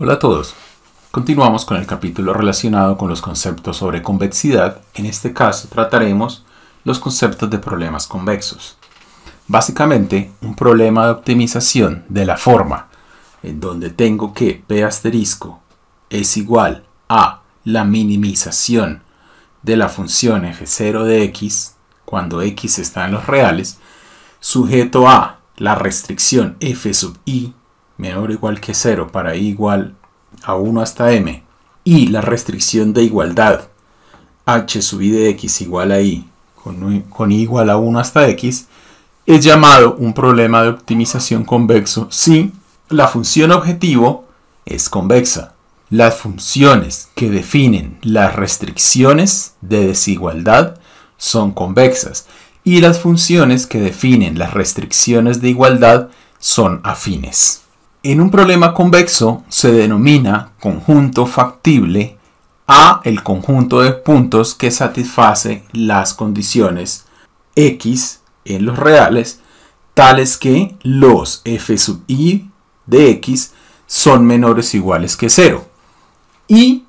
Hola a todos. Continuamos con el capítulo relacionado con los conceptos sobre convexidad. En este caso trataremos los conceptos de problemas convexos. Básicamente, un problema de optimización de la forma, en donde tengo que P asterisco es igual a la minimización de la función f0 de x, cuando x está en los reales, sujeto a la restricción f sub i menor o igual que 0 para igual a 1 hasta m y la restricción de igualdad h sub i de x igual a i con, i igual a 1 hasta x es llamado un problema de optimización convexo si la función objetivo es convexa. Las funciones que definen las restricciones de desigualdad son convexas y las funciones que definen las restricciones de igualdad son afines. En un problema convexo se denomina conjunto factible a el conjunto de puntos que satisface las condiciones x en los reales tales que los f sub i de x son menores o iguales que 0 y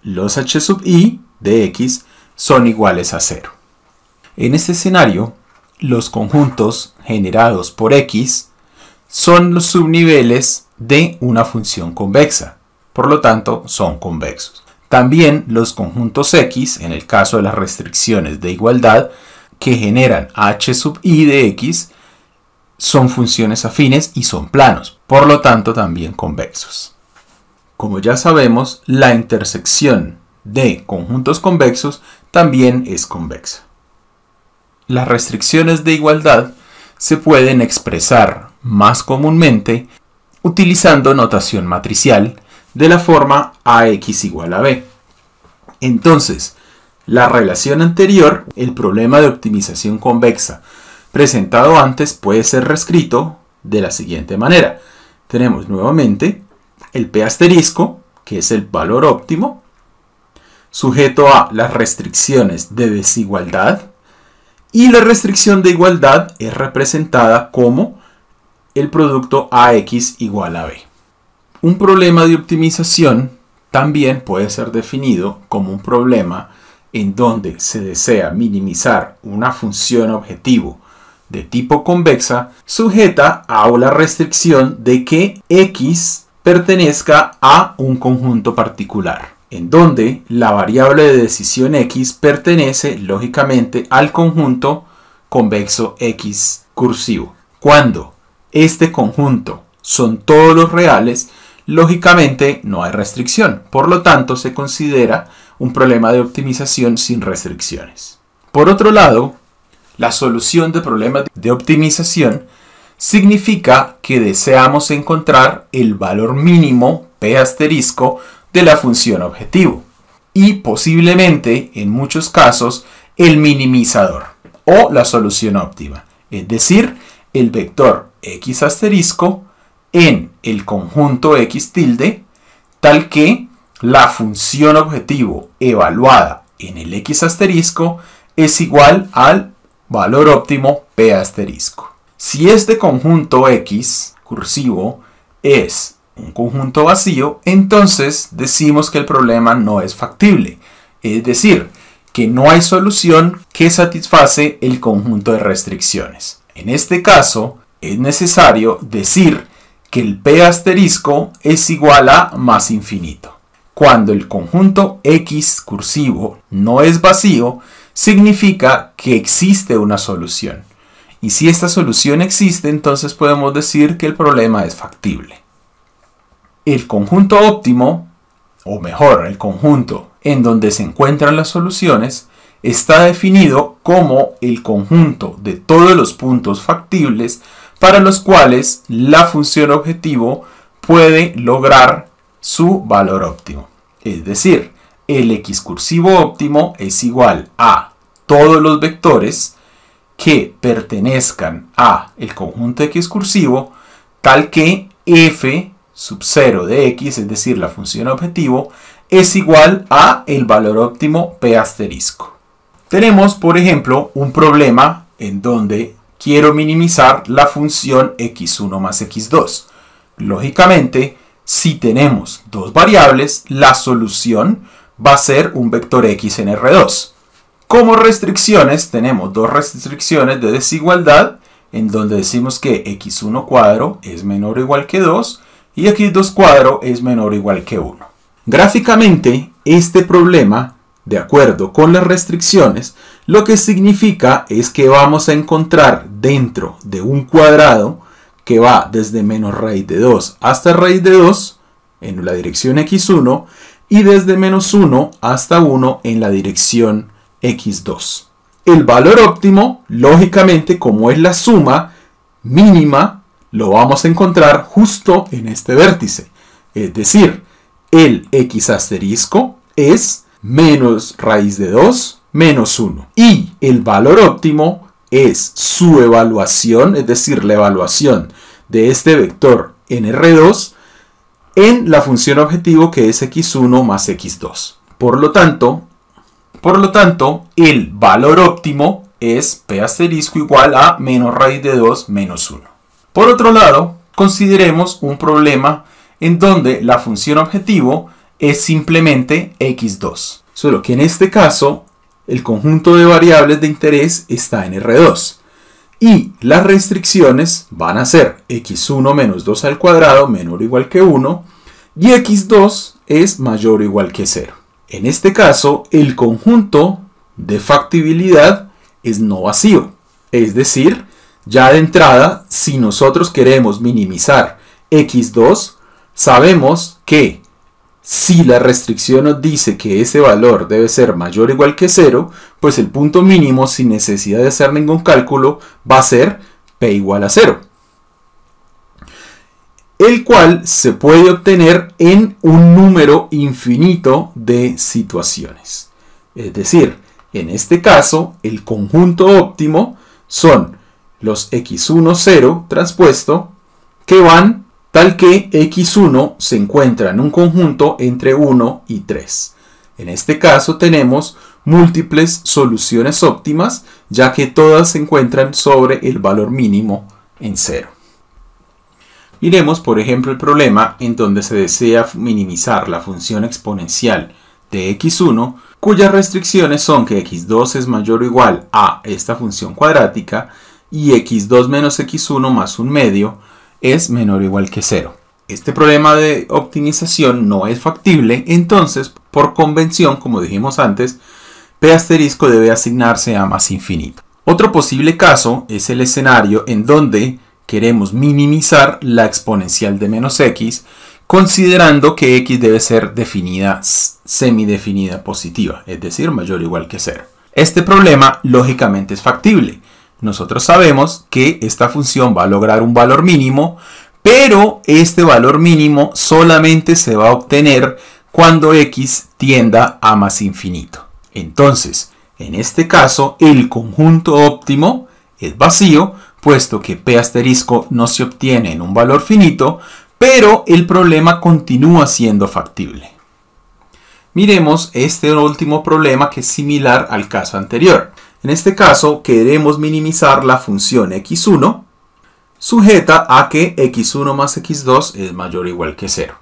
los h sub i de x son iguales a 0. En este escenario, los conjuntos generados por x son los subniveles de una función convexa. Por lo tanto, son convexos. También los conjuntos X, en el caso de las restricciones de igualdad, que generan h sub i de x, son funciones afines y son planos, por lo tanto también convexos. Como ya sabemos, la intersección de conjuntos convexos también es convexa. Las restricciones de igualdad se pueden expresar más comúnmente utilizando notación matricial de la forma AX igual a B. Entonces, la relación anterior, el problema de optimización convexa presentado antes puede ser reescrito de la siguiente manera. Tenemos nuevamente el P asterisco, que es el valor óptimo, sujeto a las restricciones de desigualdad, y la restricción de igualdad es representada como el producto AX igual a B. Un problema de optimización también puede ser definido como un problema en donde se desea minimizar una función objetivo de tipo convexa sujeta a la restricción de que x pertenezca a un conjunto particular, en donde la variable de decisión x pertenece lógicamente al conjunto convexo x cursivo. Cuando este conjunto son todos los reales, lógicamente no hay restricción. Por lo tanto, se considera un problema de optimización sin restricciones. Por otro lado, la solución de problemas de optimización significa que deseamos encontrar el valor mínimo P asterisco de la función objetivo y posiblemente en muchos casos el minimizador o la solución óptima, es decir, el vector x asterisco en el conjunto x tilde, tal que la función objetivo evaluada en el x asterisco es igual al valor óptimo p asterisco. Si este conjunto x cursivo es un conjunto vacío, entonces decimos que el problema no es factible, es decir, que no hay solución que satisface el conjunto de restricciones. En este caso, es necesario decir que el P asterisco es igual a más infinito. Cuando el conjunto X cursivo no es vacío, significa que existe una solución. Y si esta solución existe, entonces podemos decir que el problema es factible. El conjunto óptimo, o mejor, el conjunto en donde se encuentran las soluciones, está definido como el conjunto de todos los puntos factibles para los cuales la función objetivo puede lograr su valor óptimo. Es decir, el x cursivo óptimo es igual a todos los vectores que pertenezcan a el conjunto x cursivo tal que f sub 0 de x, es decir, la función objetivo, es igual a el valor óptimo p asterisco. Tenemos, por ejemplo, un problema en donde quiero minimizar la función x1 más x2. Lógicamente, si tenemos dos variables, la solución va a ser un vector x en R2. Como restricciones, tenemos dos restricciones de desigualdad, en donde decimos que x1 cuadro es menor o igual que 2, y x2 cuadro es menor o igual que 1. Gráficamente, este problema, de acuerdo con las restricciones, lo que significa es que vamos a encontrar dentro de un cuadrado que va desde menos raíz de 2 hasta raíz de 2 en la dirección x1 y desde menos 1 hasta 1 en la dirección x2. El valor óptimo, lógicamente, como es la suma mínima, lo vamos a encontrar justo en este vértice. Es decir, el x asterisco es menos raíz de 2 menos 1. Y el valor óptimo es su evaluación, es decir, la evaluación de este vector en R2 en la función objetivo que es x1 más x2. Por lo tanto, por lo tanto, el valor óptimo es p asterisco igual a menos raíz de 2 menos 1. Por otro lado, consideremos un problema en donde la función objetivo es simplemente x2. Solo que en este caso el conjunto de variables de interés está en R2. Y las restricciones van a ser x1 menos 2 al cuadrado menor o igual que 1 y x2 es mayor o igual que 0. En este caso, el conjunto de factibilidad es no vacío. Es decir, ya de entrada, si nosotros queremos minimizar x2, sabemos que si la restricción nos dice que ese valor debe ser mayor o igual que 0, pues el punto mínimo, sin necesidad de hacer ningún cálculo, va a ser p igual a 0. El cual se puede obtener en un número infinito de situaciones. Es decir, en este caso, el conjunto óptimo son los x1, 0 transpuesto, que van tal que x1 se encuentra en un conjunto entre 1 y 3. En este caso tenemos múltiples soluciones óptimas, ya que todas se encuentran sobre el valor mínimo en 0. Miremos, por ejemplo, el problema en donde se desea minimizar la función exponencial de x1, cuyas restricciones son que x2 es mayor o igual a esta función cuadrática y x2 menos x1 más un medio, es menor o igual que 0. Este problema de optimización no es factible, entonces, por convención, como dijimos antes, P asterisco debe asignarse a más infinito. Otro posible caso es el escenario en donde queremos minimizar la exponencial de menos x, considerando que x debe ser definida semidefinida positiva, es decir, mayor o igual que 0. Este problema lógicamente es factible, nosotros sabemos que esta función va a lograr un valor mínimo, pero este valor mínimo solamente se va a obtener cuando x tienda a más infinito. Entonces, en este caso, el conjunto óptimo es vacío, puesto que p asterisco no se obtiene en un valor finito, pero el problema continúa siendo factible. Miremos este último problema que es similar al caso anterior. En este caso queremos minimizar la función x1 sujeta a que x1 más x2 es mayor o igual que 0.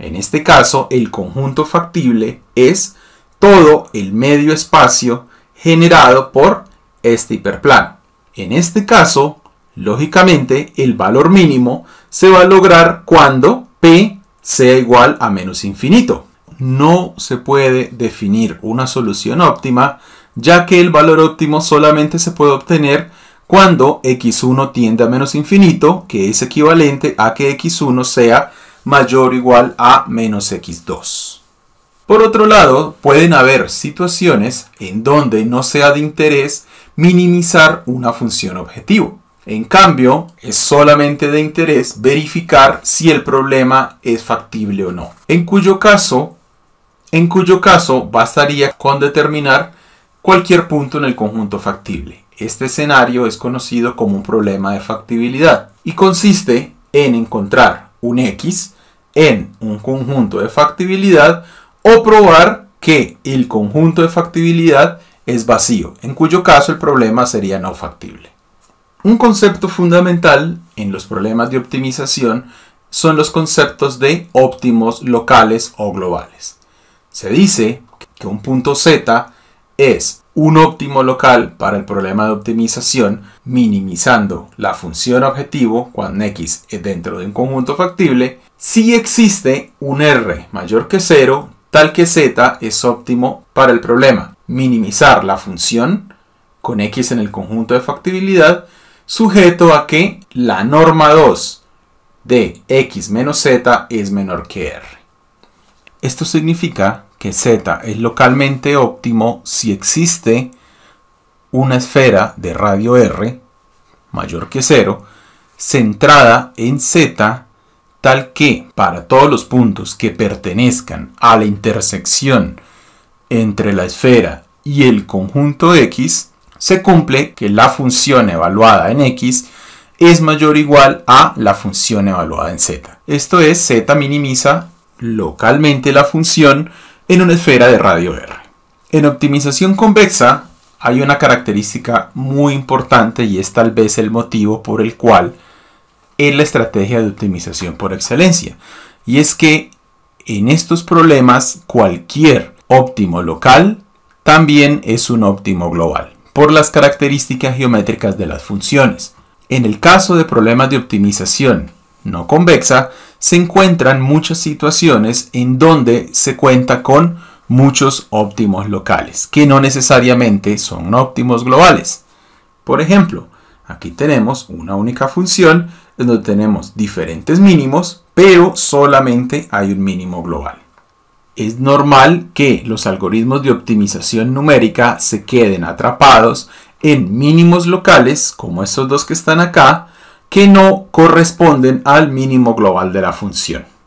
En este caso el conjunto factible es todo el medio espacio generado por este hiperplano. En este caso, lógicamente, el valor mínimo se va a lograr cuando p sea igual a menos infinito. No se puede definir una solución óptima ya que el valor óptimo solamente se puede obtener cuando x1 tiende a menos infinito, que es equivalente a que x1 sea mayor o igual a menos x2. Por otro lado, pueden haber situaciones en donde no sea de interés minimizar una función objetivo. En cambio, es solamente de interés verificar si el problema es factible o no, en cuyo caso, en cuyo caso bastaría con determinar cualquier punto en el conjunto factible. Este escenario es conocido como un problema de factibilidad y consiste en encontrar un X en un conjunto de factibilidad o probar que el conjunto de factibilidad es vacío, en cuyo caso el problema sería no factible. Un concepto fundamental en los problemas de optimización son los conceptos de óptimos locales o globales. Se dice que un punto Z es un óptimo local para el problema de optimización, minimizando la función objetivo cuando x es dentro de un conjunto factible, si existe un r mayor que 0, tal que z es óptimo para el problema. Minimizar la función con x en el conjunto de factibilidad, sujeto a que la norma 2 de x menos z es menor que r. Esto significa que Z es localmente óptimo si existe una esfera de radio R mayor que 0 centrada en Z tal que para todos los puntos que pertenezcan a la intersección entre la esfera y el conjunto X, se cumple que la función evaluada en X es mayor o igual a la función evaluada en Z. Esto es, Z minimiza localmente la función en una esfera de radio R. En optimización convexa hay una característica muy importante y es tal vez el motivo por el cual es la estrategia de optimización por excelencia. Y es que en estos problemas cualquier óptimo local también es un óptimo global por las características geométricas de las funciones. En el caso de problemas de optimización no convexa, se encuentran muchas situaciones en donde se cuenta con muchos óptimos locales, que no necesariamente son óptimos globales. Por ejemplo, aquí tenemos una única función donde tenemos diferentes mínimos, pero solamente hay un mínimo global. Es normal que los algoritmos de optimización numérica se queden atrapados en mínimos locales, como estos dos que están acá, que no corresponden al mínimo global de la función.